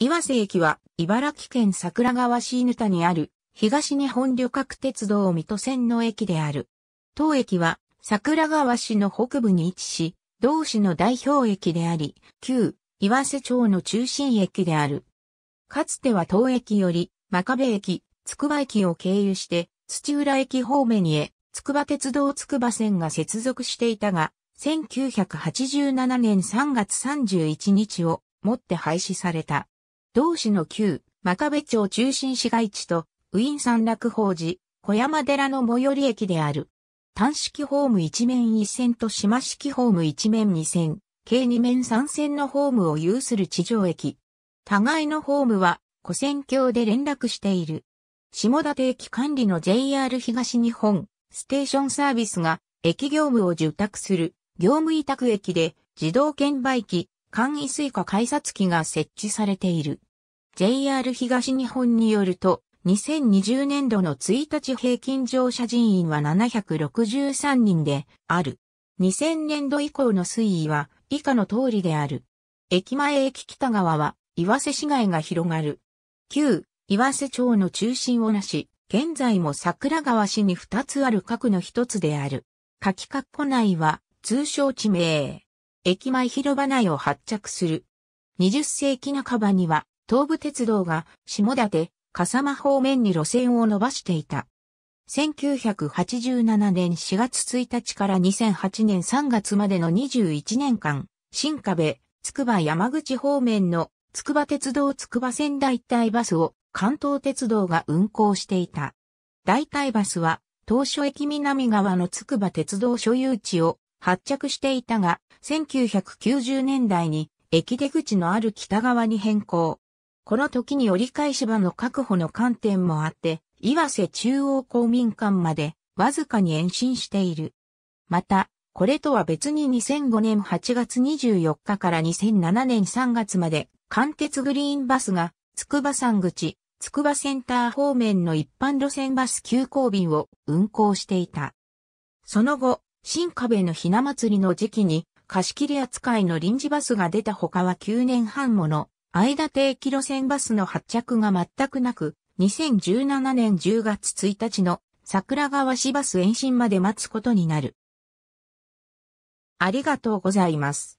岩瀬駅は、茨城県桜川市犬田にある、東日本旅客鉄道水戸線の駅である。当駅は、桜川市の北部に位置し、同市の代表駅であり、旧、岩瀬町の中心駅である。かつては当駅より、真壁駅、筑波駅を経由して、土浦駅方面へ、筑波鉄道筑波線が接続していたが、1987年3月31日をもって廃止された。同市の旧、真壁町中心市街地と、ウィン山落法寺、小山寺の最寄り駅である。単式ホーム一面一線と島式ホーム一面二線、計二面三線のホームを有する地上駅。互いのホームは、古線橋で連絡している。下館駅管理の JR 東日本ステーションサービスが駅業務を受託する業務委託駅で自動券売機簡易水下改札機が設置されている。JR 東日本によると、2020年度の1日平均乗車人員は763人である。2000年度以降の推移は以下の通りである。駅前駅北側は岩瀬市街が広がる。旧岩瀬町の中心をなし、現在も桜川市に2つある核の一つである。柿括弧内は通称地名。駅前広場内を発着する。20世紀半ばには、東武鉄道が下館、笠間方面に路線を伸ばしていた。1987年4月1日から2008年3月までの21年間、新壁、筑波山口方面の筑波鉄道筑波線代替バスを関東鉄道が運行していた。代替バスは、当初駅南側の筑波鉄道所有地を発着していたが、1990年代に駅出口のある北側に変更。この時に折り返し場の確保の観点もあって、岩瀬中央公民館までわずかに延伸している。また、これとは別に2005年8月24日から2007年3月まで、貫鉄グリーンバスが、筑波山口、筑波センター方面の一般路線バス急行便を運行していた。その後、新壁のひな祭りの時期に貸し切り扱いの臨時バスが出た他は9年半もの間定期路線バスの発着が全くなく、2017年10月1日の桜川市バス延伸まで待つことになる。ありがとうございます。